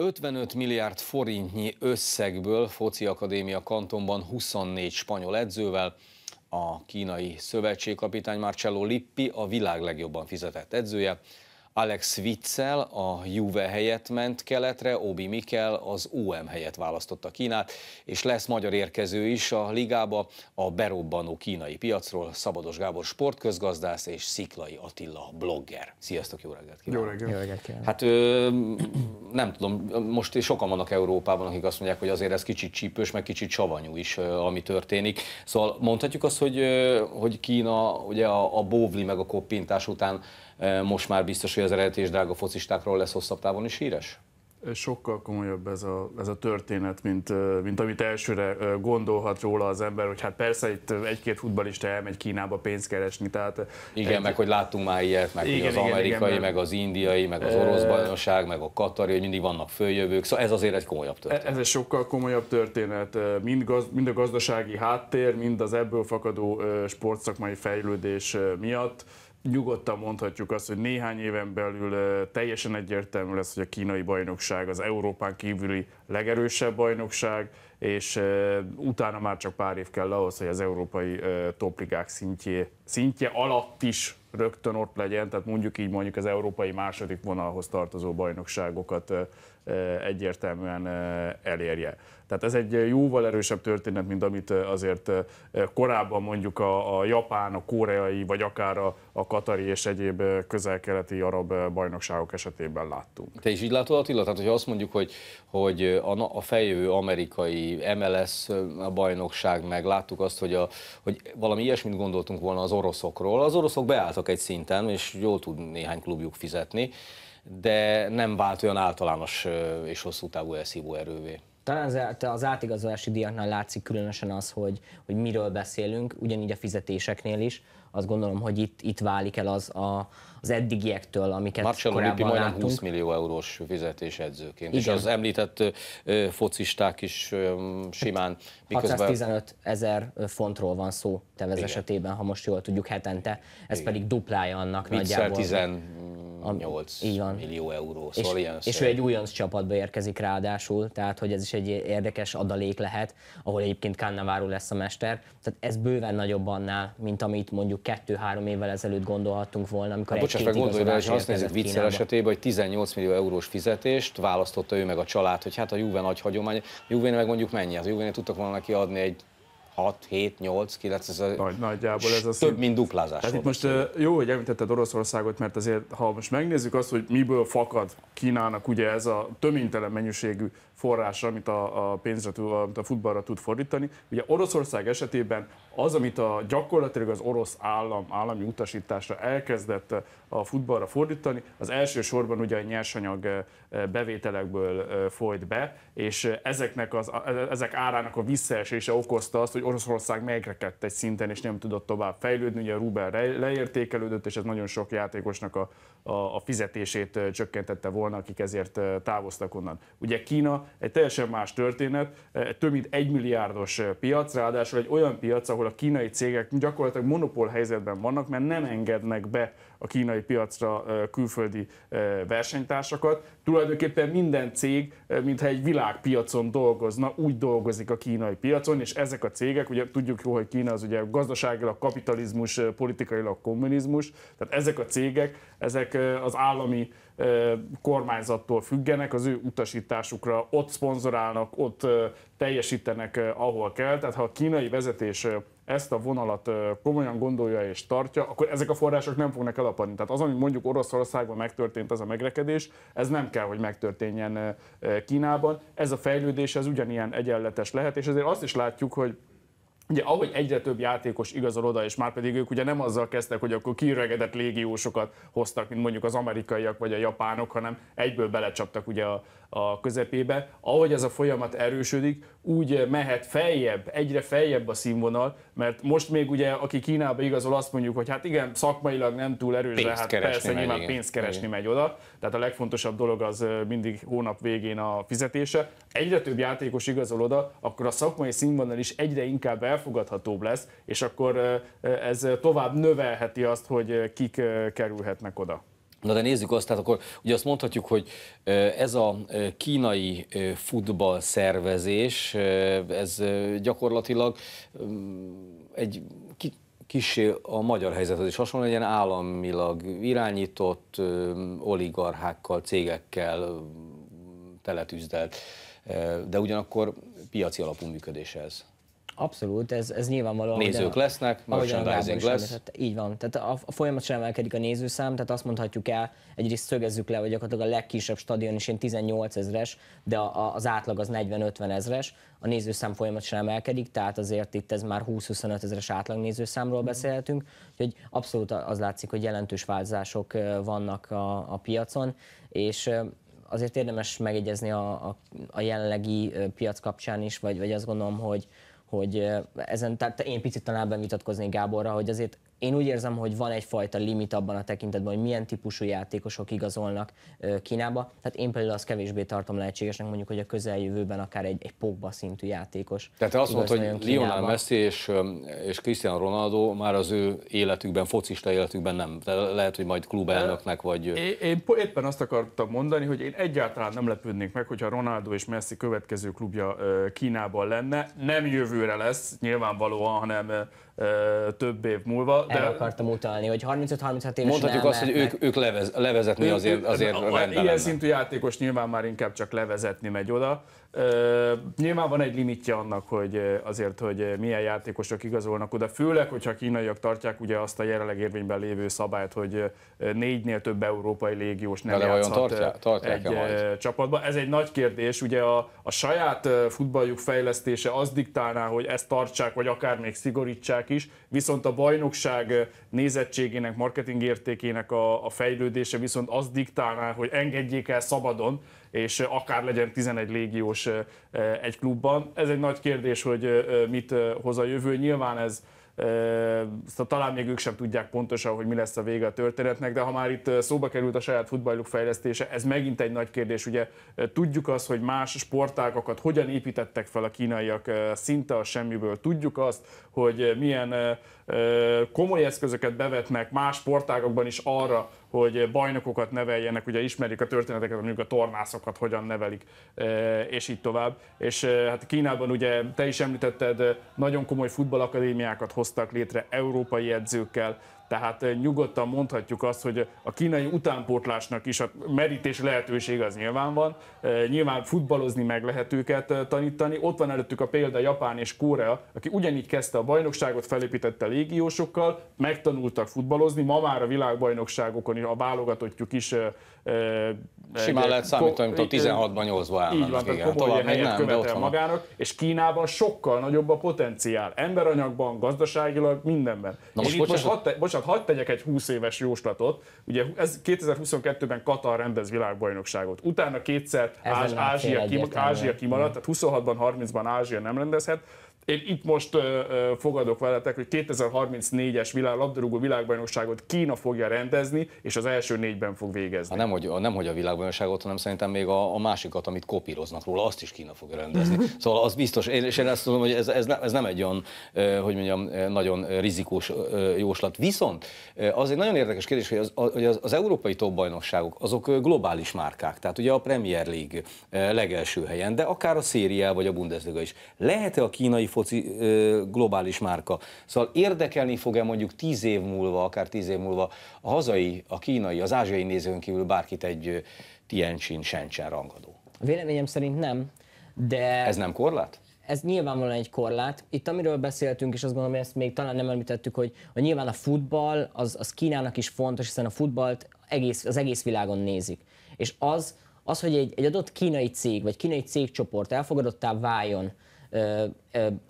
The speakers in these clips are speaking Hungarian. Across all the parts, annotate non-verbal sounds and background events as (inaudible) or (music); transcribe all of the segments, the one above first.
55 milliárd forintnyi összegből Foci Akadémia kantonban 24 spanyol edzővel, a kínai szövetségkapitány Marcello Lippi a világ legjobban fizetett edzője, Alex Witzel a Juve helyett ment keletre, Obi Mikel az UM helyett választotta Kínát, és lesz magyar érkező is a ligába a berobbanó kínai piacról, Szabados Gábor sportközgazdász és Sziklai Attila blogger. Sziasztok, jó reggelt kívánok! Jó reggelt! Jó reggelt kívánok. Hát ö, nem tudom, most sokan vannak Európában, akik azt mondják, hogy azért ez kicsit csípős, meg kicsit savanyú is, ami történik. Szóval mondhatjuk azt, hogy, hogy Kína ugye a, a bóvli meg a koppintás után most már biztos, hogy az eredeti és drága focistákról lesz hosszabb távon is híres? Sokkal komolyabb ez a, ez a történet, mint, mint amit elsőre gondolhat róla az ember, hogy hát persze itt egy-két futbalista elmegy Kínába pénzt keresni. Tehát igen, egy... meg hogy láttunk már ilyet, meg igen, az igen, amerikai, igen, meg az indiai, meg az orosz bajnokság, meg a katari, hogy mindig vannak följövők, szóval ez azért egy komolyabb e- történet. Ez egy sokkal komolyabb történet, mind, gaz, mind a gazdasági háttér, mind az ebből fakadó sportszakmai fejlődés miatt nyugodtan mondhatjuk azt, hogy néhány éven belül teljesen egyértelmű lesz, hogy a kínai bajnokság az Európán kívüli legerősebb bajnokság, és utána már csak pár év kell ahhoz, hogy az európai topligák szintje, szintje alatt is rögtön ott legyen, tehát mondjuk így mondjuk az európai második vonalhoz tartozó bajnokságokat egyértelműen elérje. Tehát ez egy jóval erősebb történet, mint amit azért korábban mondjuk a, a japán, a koreai, vagy akár a, a katari és egyéb közel-keleti arab bajnokságok esetében láttunk. Te is így látod Attila? Tehát, hogyha azt mondjuk, hogy, hogy a, a feljövő amerikai MLS bajnokság, meg láttuk azt, hogy, a, hogy valami ilyesmit gondoltunk volna az oroszokról. Az oroszok beálltak egy szinten, és jól tud néhány klubjuk fizetni, de nem vált olyan általános és hosszú távú elszívó erővé. Talán az átigazolási díjaknál látszik különösen az, hogy, hogy miről beszélünk, ugyanígy a fizetéseknél is. Azt gondolom, hogy itt, itt válik el az a, az eddigiektől, amiket Marcelo korábban Lippi majdnem láttunk. 20 millió eurós fizetés edzőként, Igen. és az említett focisták is simán. Miközben... 615 ezer fontról van szó Tevez esetében, ha most jól tudjuk hetente, ez Igen. pedig duplája annak Viccer nagyjából. 10 a, 8 így van. millió euró. Szóval és, ilyen és ő egy újonc csapatba érkezik ráadásul, tehát hogy ez is egy érdekes adalék lehet, ahol egyébként Cannavaro lesz a mester. Tehát ez bőven nagyobb annál, mint amit mondjuk kettő-három évvel ezelőtt gondolhattunk volna, amikor hát, Bocsás, meg gondolj bele, hogy azt nézzük viccel esetében, hogy 18 millió eurós fizetést választotta ő meg a család, hogy hát a Juve nagy hagyomány, a Juve meg mondjuk mennyi, az hát a Juve tudtak volna neki adni egy 6, 7, 8, 9, ez a Nagy, nagyjából ez több, mint duplázás. Tehát itt most jó, hogy említetted Oroszországot, mert azért, ha most megnézzük azt, hogy miből fakad Kínának ugye ez a töménytelen mennyiségű forrás, amit a, a pénzre, amit a futballra tud fordítani. Ugye Oroszország esetében az, amit a gyakorlatilag az orosz állam állami utasításra elkezdett a futballra fordítani, az elsősorban ugye a nyersanyag bevételekből folyt be, és ezeknek az, e, ezek árának a visszaesése okozta azt, hogy Oroszország megrekedt egy szinten, és nem tudott tovább fejlődni. Ugye a Rubel leértékelődött, és ez nagyon sok játékosnak a, a, a fizetését csökkentette volna, akik ezért távoztak onnan. Ugye Kína egy teljesen más történet, több mint egy milliárdos piac, ráadásul egy olyan piac, ahol a kínai cégek gyakorlatilag monopól helyzetben vannak, mert nem engednek be a kínai piacra külföldi versenytársakat. Tulajdonképpen minden cég, mintha egy világpiacon dolgozna, úgy dolgozik a kínai piacon, és ezek a cégek cégek, ugye tudjuk jó, hogy Kína az ugye gazdaságilag kapitalizmus, politikailag kommunizmus, tehát ezek a cégek, ezek az állami kormányzattól függenek, az ő utasításukra ott szponzorálnak, ott teljesítenek, ahol kell. Tehát ha a kínai vezetés ezt a vonalat komolyan gondolja és tartja, akkor ezek a források nem fognak elapadni. Tehát az, ami mondjuk Oroszországban megtörtént, ez a megrekedés, ez nem kell, hogy megtörténjen Kínában. Ez a fejlődés, ez ugyanilyen egyenletes lehet, és ezért azt is látjuk, hogy Ugye ahogy egyre több játékos igazol oda, és már pedig ők ugye nem azzal kezdtek, hogy akkor kiregedett légiósokat hoztak, mint mondjuk az amerikaiak vagy a japánok, hanem egyből belecsaptak ugye a, a közepébe. Ahogy ez a folyamat erősödik, úgy mehet feljebb, egyre feljebb a színvonal, mert most még ugye, aki Kínába igazol, azt mondjuk, hogy hát igen, szakmailag nem túl erős, pénzt de hát persze nyilván igen. pénzt keresni igen. megy oda, tehát a legfontosabb dolog az mindig hónap végén a fizetése. Egyre több játékos igazol oda, akkor a szakmai színvonal is egyre inkább el elfogadhatóbb lesz, és akkor ez tovább növelheti azt, hogy kik kerülhetnek oda. Na de nézzük azt, tehát akkor ugye azt mondhatjuk, hogy ez a kínai futball szervezés, ez gyakorlatilag mm, egy kis a magyar helyzethez is hasonló, ilyen államilag irányított oligarchákkal, cégekkel teletűzdelt, de ugyanakkor piaci alapú működés ez. Abszolút, ez, ez nyilvánvaló. Nézők de, lesznek, merchandising lesz. Így van, tehát a, a folyamatosan emelkedik a nézőszám, tehát azt mondhatjuk el, egyrészt szögezzük le, hogy gyakorlatilag a legkisebb stadion is én 18 ezres, de a, a, az átlag az 40-50 ezres, a nézőszám folyamatosan emelkedik, tehát azért itt ez már 20-25 ezeres átlag nézőszámról beszélhetünk, úgyhogy abszolút az látszik, hogy jelentős változások vannak a, a piacon, és azért érdemes megegyezni a, a, a jelenlegi piac kapcsán is, vagy, vagy azt gondolom, hogy, hogy ezen, tehát én picit talán vitatkoznék Gáborra, hogy azért én úgy érzem, hogy van egyfajta limit abban a tekintetben, hogy milyen típusú játékosok igazolnak Kínába. Tehát én például azt kevésbé tartom lehetségesnek, mondjuk, hogy a közeljövőben akár egy, egy Pogba szintű játékos. Tehát te azt mondtad, hogy Lionel Messi és, és Cristiano Ronaldo már az ő életükben, focista életükben nem. De lehet, hogy majd klubelnöknek vagy... Én, én éppen azt akartam mondani, hogy én egyáltalán nem lepődnék meg, hogyha Ronaldo és Messi következő klubja Kínában lenne. Nem jövőre lesz, nyilvánvalóan, hanem több év múlva. De... El akartam utalni, hogy 35-36 év Mondhatjuk azt, hogy ők, ők levez, levezetni azért, azért rendben Ilyen lenne. szintű játékos nyilván már inkább csak levezetni megy oda, Ö, nyilván van egy limitje annak, hogy azért, hogy milyen játékosok igazolnak oda, főleg, hogyha kínaiak tartják ugye azt a jelenleg érvényben lévő szabályt, hogy négynél több európai légiós nem játszhat tartja, egy majd? csapatba. Ez egy nagy kérdés, ugye a, a saját futballjuk fejlesztése az diktálná, hogy ezt tartsák, vagy akár még szigorítsák is, viszont a bajnokság nézettségének, marketing értékének a, a fejlődése viszont az diktálná, hogy engedjék el szabadon, és akár legyen 11 légiós egy klubban. Ez egy nagy kérdés, hogy mit hoz a jövő. Nyilván ez szóval talán még ők sem tudják pontosan, hogy mi lesz a vége a történetnek, de ha már itt szóba került a saját futballjuk fejlesztése, ez megint egy nagy kérdés. Ugye tudjuk azt, hogy más sportágakat hogyan építettek fel a kínaiak szinte a semmiből. Tudjuk azt, hogy milyen komoly eszközöket bevetnek más sportágakban is arra, hogy bajnokokat neveljenek, ugye ismerik a történeteket, mondjuk a tornászokat hogyan nevelik, és így tovább. És hát Kínában ugye te is említetted, nagyon komoly futballakadémiákat hoztak hoztak létre európai edzőkkel, tehát eh, nyugodtan mondhatjuk azt, hogy a kínai utánpótlásnak is a merítés lehetőség az nyilván van. Eh, nyilván futballozni meg lehet őket eh, tanítani. Ott van előttük a példa Japán és Korea, aki ugyanígy kezdte a bajnokságot, felépítette légiósokkal, megtanultak futballozni, ma már a világbajnokságokon a válogatottjuk is Simán lehet számítani, mint a 16-ban 8-ban állnak. Így van, tehát igen. komoly helyet nem, követel magának, és Kínában sokkal nagyobb a potenciál. Emberanyagban, gazdaságilag, mindenben. Na most, bocsánat, most hadd, bocsánat, hadd tegyek egy 20 éves jóslatot. Ugye ez 2022-ben Katar rendez világbajnokságot. Utána kétszer Ázs, Ázsia, kim, Ázsia kimaradt, tehát 26-ban, 30-ban Ázsia nem rendezhet én itt most fogadok veletek, hogy 2034-es világ, labdarúgó világbajnokságot Kína fogja rendezni, és az első négyben fog végezni. Ha hát nem, hogy, nem, hogy a világbajnokságot, hanem szerintem még a, a másikat, amit kopíroznak róla, azt is Kína fogja rendezni. (laughs) Szóval az biztos, én, és én azt tudom, hogy ez, ez, nem, ez nem egy olyan, hogy mondjam, nagyon rizikós jóslat. Viszont az egy nagyon érdekes kérdés, hogy az, hogy az, az európai top bajnokságok, azok globális márkák, tehát ugye a Premier League legelső helyen, de akár a Szériá vagy a Bundesliga is. Lehet-e a kínai foci ö, globális márka. Szóval érdekelni fog-e mondjuk tíz év múlva, akár tíz év múlva a hazai, a kínai, az ázsiai nézőn kívül bárkit egy Tianjin, Shenzhen rangadó? Véleményem szerint nem, de... Ez nem korlát? ez nyilvánvalóan egy korlát. Itt amiről beszéltünk, és azt gondolom, hogy ezt még talán nem említettük, hogy a nyilván a futball az, az Kínának is fontos, hiszen a futballt egész, az egész világon nézik. És az, az hogy egy, egy adott kínai cég, vagy kínai cégcsoport elfogadottá váljon,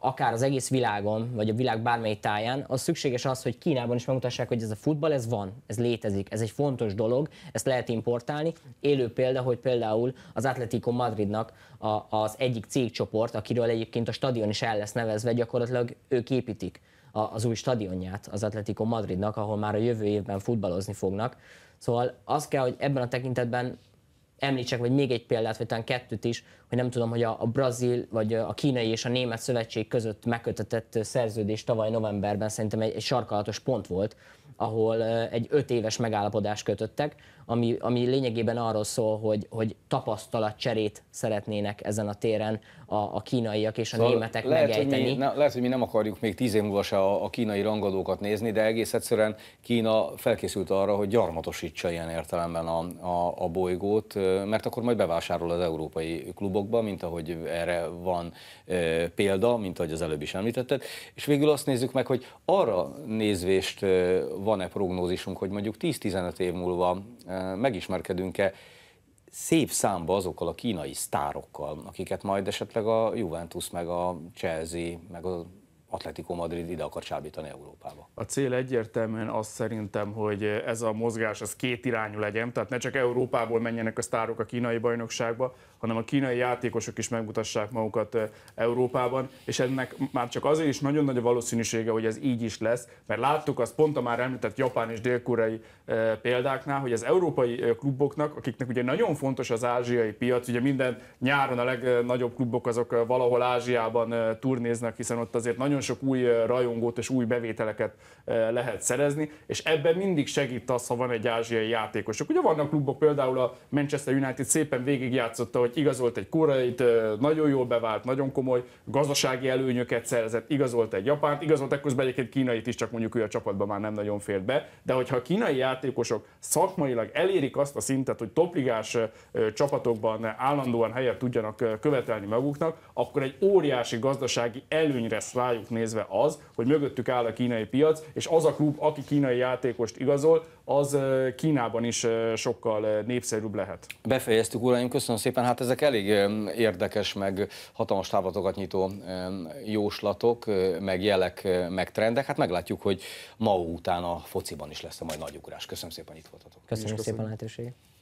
akár az egész világon, vagy a világ bármely táján, az szükséges az, hogy Kínában is megmutassák, hogy ez a futball, ez van, ez létezik, ez egy fontos dolog, ezt lehet importálni. Élő példa, hogy például az Atletico Madridnak a, az egyik cégcsoport, akiről egyébként a stadion is el lesz nevezve, gyakorlatilag ők építik az új stadionját az Atletico Madridnak, ahol már a jövő évben futballozni fognak. Szóval az kell, hogy ebben a tekintetben említsek, vagy még egy példát, vagy talán kettőt is, hogy nem tudom, hogy a, a brazil, vagy a kínai és a német szövetség között megkötetett szerződés tavaly novemberben szerintem egy, egy sarkalatos pont volt, ahol egy öt éves megállapodást kötöttek, ami, ami lényegében arról szól, hogy, hogy tapasztalatcserét szeretnének ezen a téren a, a kínaiak és a szóval németek lehet, megejteni. Hogy mi, ne, lehet, hogy mi nem akarjuk még tíz év múlva se a, a kínai rangadókat nézni, de egész egyszerűen Kína felkészült arra, hogy gyarmatosítsa ilyen értelemben a, a, a bolygót, mert akkor majd bevásárol az európai klubokba, mint ahogy erre van e, példa, mint ahogy az előbb is említetted. És végül azt nézzük meg, hogy arra nézvést van-e prognózisunk, hogy mondjuk 10-15 év múlva megismerkedünk-e szép számba azokkal a kínai sztárokkal, akiket majd esetleg a Juventus, meg a Chelsea, meg a Atletico Madrid ide akar csábítani Európába. A cél egyértelműen az szerintem, hogy ez a mozgás az két irányú legyen, tehát ne csak Európából menjenek a sztárok a kínai bajnokságba, hanem a kínai játékosok is megmutassák magukat Európában, és ennek már csak azért is nagyon nagy a valószínűsége, hogy ez így is lesz, mert láttuk azt pont a már említett japán és dél példáknál, hogy az európai kluboknak, akiknek ugye nagyon fontos az ázsiai piac, ugye minden nyáron a legnagyobb klubok azok valahol Ázsiában turnéznak, hiszen ott azért nagyon nagyon sok új rajongót és új bevételeket lehet szerezni, és ebben mindig segít az, ha van egy ázsiai játékosok. Ugye vannak klubok, például a Manchester United szépen végigjátszotta, hogy igazolt egy koreait, nagyon jól bevált, nagyon komoly gazdasági előnyöket szerzett, igazolt egy japánt, igazolt ekközben egyébként kínait is, csak mondjuk ő a csapatban már nem nagyon fér be, de hogyha a kínai játékosok szakmailag elérik azt a szintet, hogy topligás csapatokban állandóan helyet tudjanak követelni maguknak, akkor egy óriási gazdasági előnyre rájuk rájuk nézve az, hogy mögöttük áll a kínai piac, és az a klub, aki kínai játékost igazol, az Kínában is sokkal népszerűbb lehet. Befejeztük, uraim, köszönöm szépen. Hát ezek elég érdekes, meg hatalmas távlatokat nyitó jóslatok, meg jelek, meg trendek. Hát meglátjuk, hogy ma után a fociban is lesz a majd nagy ugrás. Köszönöm szépen, itt voltatok. Köszönöm szépen a lehetőséget.